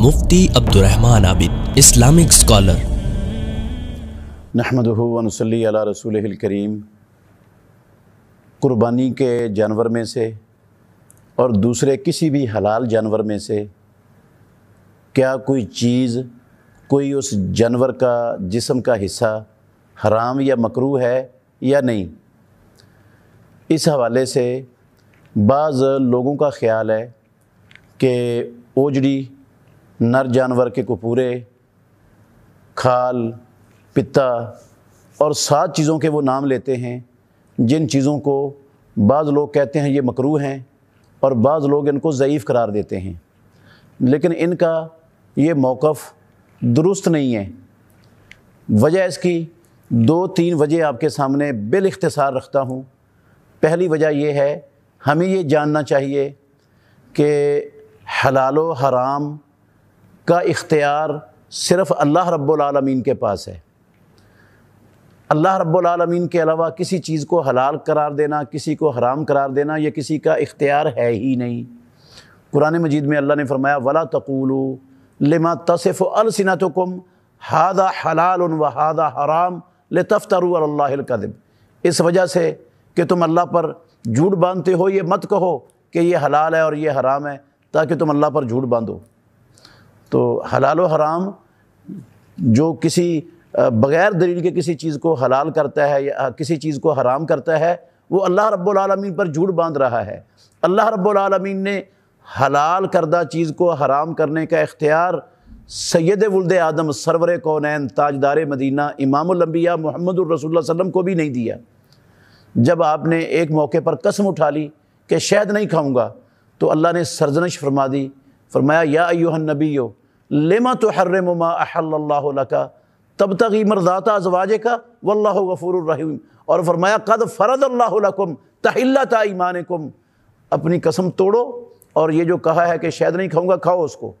मुफ्ती Abdulrahman Abid Islamic scholar नहमदनसली रसूल करीम कुर्बानी के जानवर में से और दूसरे किसी भी हलाल जानवर में से क्या कोई चीज़ कोई उस जानवर का जिसम का हिस्सा हराम या मकरू है या नहीं इस हवाले से बाज़ लोगों का ख्याल है कि ओजड़ी नर जानवर के कपूरे खाल पिता और सात चीज़ों के वो नाम लेते हैं जिन चीज़ों को बाज़ लोग कहते हैं ये मकरू हैं और बाज़ लोग इनको ज़यीफ़ करार देते हैं लेकिन इनका ये मौक़ दुरुस्त नहीं है वजह इसकी दो तीन वजह आपके सामने बिल इख्तसार रखता हूँ पहली वजह यह है हमें ये जानना चाहिए कि हलाल हराम का इख्तियार सिर्फ़ अल्लाह रब्लमीन के पास है अल्लाह रब्लमीन के अलावा किसी चीज़ को हलाल करार देना किसी को हराम करार देना यह किसी का इख्तियार है ही नहीं कुरान मजीद में अल्लाह ने फरमाया वला तकूलू लिमा तसफ़ कुम हादा हलाल व हादा हराम ले तफ्तरकदब इस वजह से कि तुम अल्लाह पर झूठ बांधते हो ये मत कहो कि ये हलाल है और ये हराम है ताकि तुम अल्लाह पर झूठ बांधो तो हलाल हराम जो किसी बग़ैर दलील के किसी चीज़ को हलाल करता है या किसी चीज़ को हराम करता है वो अल्लाह रब्बुल पर झूठ बांध रहा है अल्लाह रब्बुल ने हलाल करदा चीज़ को हराम करने का इख्तियार सैद वुल्द आदम सरवर कौन ताजदार मदीना इमामबिया मोहम्मद रसोल्ला को भी नहीं दिया जब आपने एक मौके पर कसम उठा ली कि शायद नहीं खाऊँगा तो अल्लाह ने सरजनश फरमा दी फरमाया या अयोहन नबी हो लेमा तो हर्रमा का तब तक ही मरदाता अजवाज का वल्ला गफ़ूररहीम और फरमाया कद फ़रद अल्लाम तहिल्ला ईमान कम अपनी कसम तोड़ो और ये जो कहा है कि शायद नहीं खाऊंगा खाओ उसको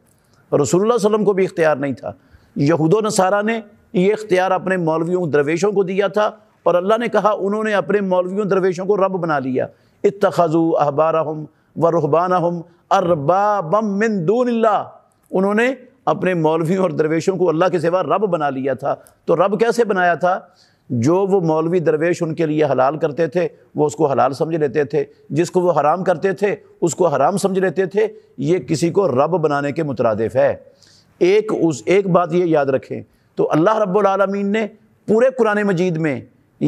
रसूलुल्लाह वसलम को भी इख्तियार नहीं था यहूद नसारा ने ये इख्तियार अपने मौलवियों दरवेशों को दिया था और अल्लाह ने कहा उन्होंने अपने मौलवियों दरवेशों को रब बना लिया इतखज़ू अहबार हम व रुहबान हम बम मिन दून उन्होंने अपने मौलवियों और दरवेशों को अल्लाह के सिवा रब बना लिया था तो रब कैसे बनाया था जो वो मौलवी दरवेश उनके लिए हलाल करते थे वो उसको हलाल समझ लेते थे जिसको वो हराम करते थे उसको हराम समझ लेते थे ये किसी को रब बनाने के मुतरदफ है एक उस एक बात ये याद रखें तो अल्लाह रबालमीन ने पूरे कुरान मजीद में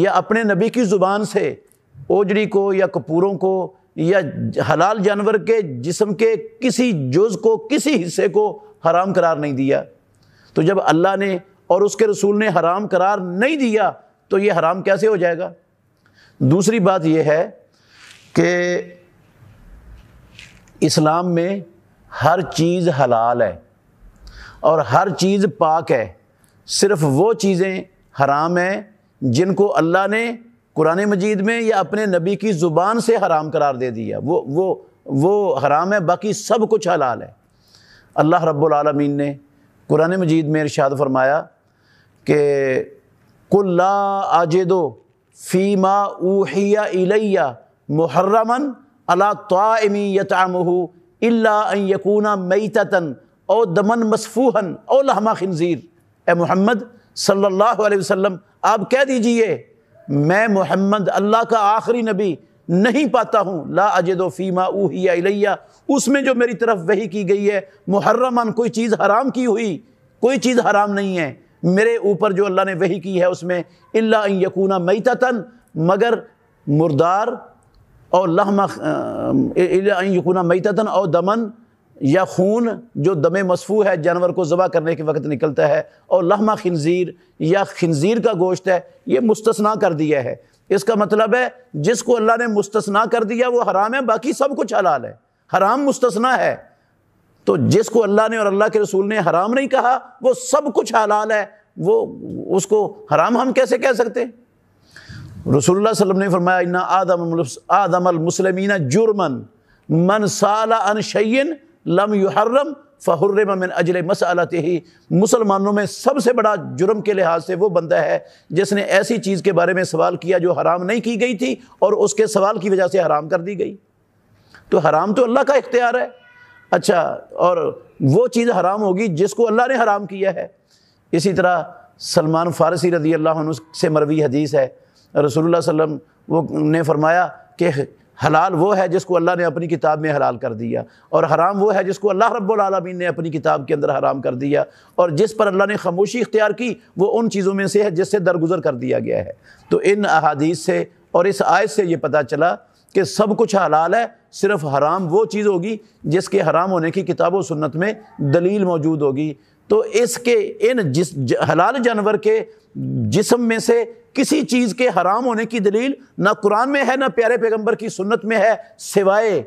या अपने नबी की ज़ुबान से ओजड़ी को या कपूरों को या हलाल जानवर के जिसम के किसी जुज़ को किसी हिस्से को हराम करार नहीं दिया तो जब अल्लाह ने और उसके रसूल ने हराम करार नहीं दिया तो ये हराम कैसे हो जाएगा दूसरी बात यह है कि इस्लाम में हर चीज़ हलाल है और हर चीज़ पाक है सिर्फ वो चीज़ें हराम हैं जिनको अल्लाह ने कुरान मजीद में या अपने नबी की ज़ुबान से हराम करार दे दिया वो वो वो हराम है बाकी सब कुछ हलाल है अल्लाह रब्लमीन ने कुरान मजीद में इरशाद फरमाया कि कुल्ला आजेदो फ़ीमा ऊहिया इलैया मुहर्रमन अला तामी यतामहू यकूना मैतन ओ दमन मसफूहन ओ लहमा खनज़ीर ए मोहम्मद सल्लल्लाहु अलैहि वसल्लम आप कह दीजिए मैं मोहम्मद अल्लाह का आखिरी नबी नहीं पाता हूँ ला अजद फ़ीमा ऊहिया इलैया उसमें जो मेरी तरफ वही की गई है मुहर्रमन कोई चीज़ हराम की हुई कोई चीज़ हराम नहीं है मेरे ऊपर जो अल्लाह ने वही की है उसमें इल्ला यकूना ततन मगर मुर्दार और लहमा यकूना ततन और दमन या खून जो दमे मसफू है जानवर को ज़बह करने के वक्त निकलता है और लहमा खनज़ीर या खनज़ीर का गोश्त है ये मुस्तना कर दिया है इसका मतलब है जिसको अल्लाह ने मुस्तना कर दिया वो हराम है बाकी सब कुछ हलाल है हराम मुस्तना है तो जिसको अल्लाह ने और अल्लाह के रसूल ने हराम नहीं कहा वो सब कुछ हलाल है वो उसको हराम हम कैसे कह सकते रसुल्ला वसलम ने फरमाया आदम आदम अलमसलमिन जुर्मन मन सला अन शयन लम युहर्रम फहर्रम मिन अजल मसअलत ही मुसलमानों में सबसे बड़ा जुर्म के लिहाज से वो बंदा है जिसने ऐसी चीज़ के बारे में सवाल किया जो हराम नहीं की गई थी और उसके सवाल की वजह से हराम कर दी गई तो हराम तो अल्लाह का इख्तियार है अच्छा और वो चीज़ हराम होगी जिसको अल्लाह ने हराम किया है इसी तरह सलमान फ़ारसी रज़ी अल्लाह से मरवी हदीस है रसोल्ला वसम वो ने फरमाया कि हलाल वो है जिसको अल्लाह ने अपनी किताब में हलाल कर दिया और हराम वो है जिसको अल्लाह रब्बुल आलमीन ने अपनी किताब के अंदर हराम कर दिया और जिस पर अल्लाह ने खामोशी इख्तियार की वो उन चीज़ों में से है जिससे दरगुजर कर दिया गया है तो इन अहादीस से और इस आयत से ये पता चला कि सब कुछ हलाल है सिर्फ हराम वो चीज़ होगी जिसके हराम होने की किताब व सुन्नत में दलील मौजूद होगी तो इसके इन जिस ज, हलाल जानवर के जिसम में से किसी चीज़ के हराम होने की दलील ना कुरान में है ना प्यारे पैगंबर की सुन्नत में है सिवाए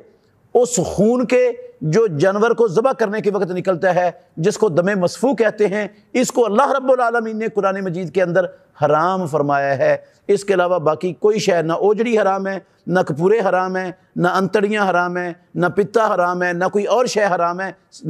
उस खून के जो जानवर को ज़बह करने के वक्त निकलता है जिसको दमे मसफू कहते हैं इसको अल्लाह रब्लमीन ने कुरान मजीद के अंदर हराम फरमाया है इसके अलावा बाकी कोई शहर ना ओजड़ी हराम है ना कपूरे हराम है ना अंतड़ियाँ हराम है ना पिता हराम है ना कोई और शह हराम है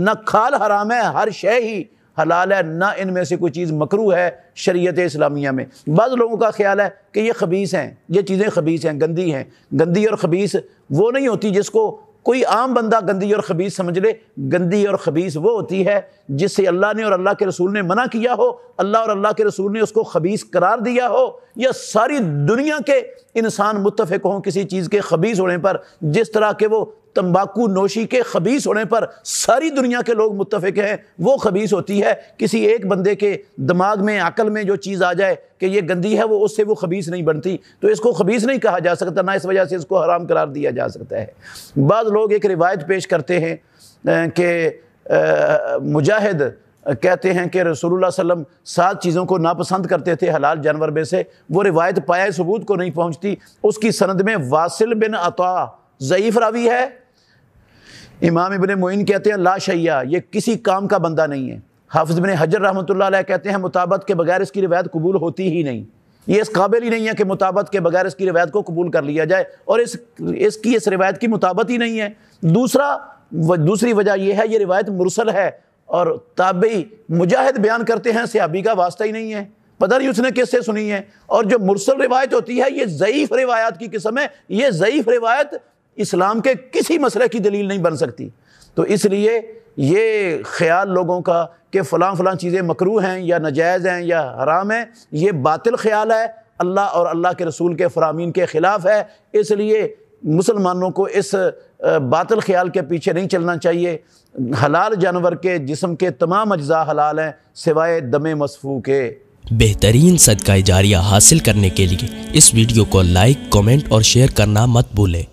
ना खाल हराम है हर शह ही हलाल है ना इनमें से कोई चीज़ मकरू है शरीयत इस्लामिया में बाद लोगों का ख्याल है कि ये खबीस हैं ये चीज़ें खबीस हैं गंदी हैं गंदी और खबीस वो नहीं होती जिसको कोई आम बंदा गंदी और खबीस समझ ले गंदी और खबीस वो होती है जिससे अल्लाह ने और अल्लाह के रसूल ने मना किया हो अल्लाह और अल्लाह के रसूल ने उसको खबीस करार दिया हो या सारी दुनिया के इंसान मुतफ़ हों किसी चीज़ के खबीस होने पर जिस तरह के वो तंबाकू नोशी के खबीस होने पर सारी दुनिया के लोग मुतफ़ हैं वो खबीस होती है किसी एक बंदे के दिमाग में अकल में जो चीज़ आ जाए कि ये गंदी है वो उससे वो खबीस नहीं बनती तो इसको खबीस नहीं कहा जा सकता ना इस वजह से इसको हराम करार दिया जा सकता है बाद लोग एक रिवायत पेश करते हैं कि मुजाहिद कहते हैं कि रसूलुल्लाह वसल्लम सात चीज़ों को नापसंद करते थे हलाल जानवर में से वो रिवायत पाया सबूत को नहीं पहुँचती उसकी सनद में वासिल बिन अता ज़यीफ़ रावी है इमाम इबन मोइन कहते हैं ला शैया ये किसी काम का बंदा नहीं है हाफिज बिन हजर रहमत कहते हैं मुताबत के बगैर इसकी रिवायत कबूल होती ही नहीं ये इस काबिल ही नहीं है कि मुताबत के बगैर इसकी रिवायत को कबूल कर लिया जाए और इस इसकी इस रिवायत की मुताबत ही नहीं है दूसरा व, दूसरी वजह यह है ये रिवायत मुरसल है और ताबी मुजाहिद बयान करते हैं सियाबी का वास्ता ही नहीं है पता नहीं उसने किससे सुनी है और जो मुरसल रिवायत होती है ये ज़यीफ़ रिवायात की किस्म है ये ज़यीफ़ रिवायत इस्लाम के किसी मसले की दलील नहीं बन सकती तो इसलिए ये ख्याल लोगों का कि फ़लाँ फ़लाँ चीज़ें मकरू हैं या नजायज़ हैं या हराम हैं ये बातिल ख्याल है अल्लाह और अल्लाह के रसूल के फरामीन के ख़िलाफ़ है इसलिए मुसलमानों को इस बातिल ख्याल के पीछे नहीं चलना चाहिए हलाल जानवर के जिसम के तमाम अज्जा हलाल हैं सिवाय दम मसफू के बेहतरीन सदका जारिया हासिल करने के लिए इस वीडियो को लाइक कमेंट और शेयर करना मत भूलें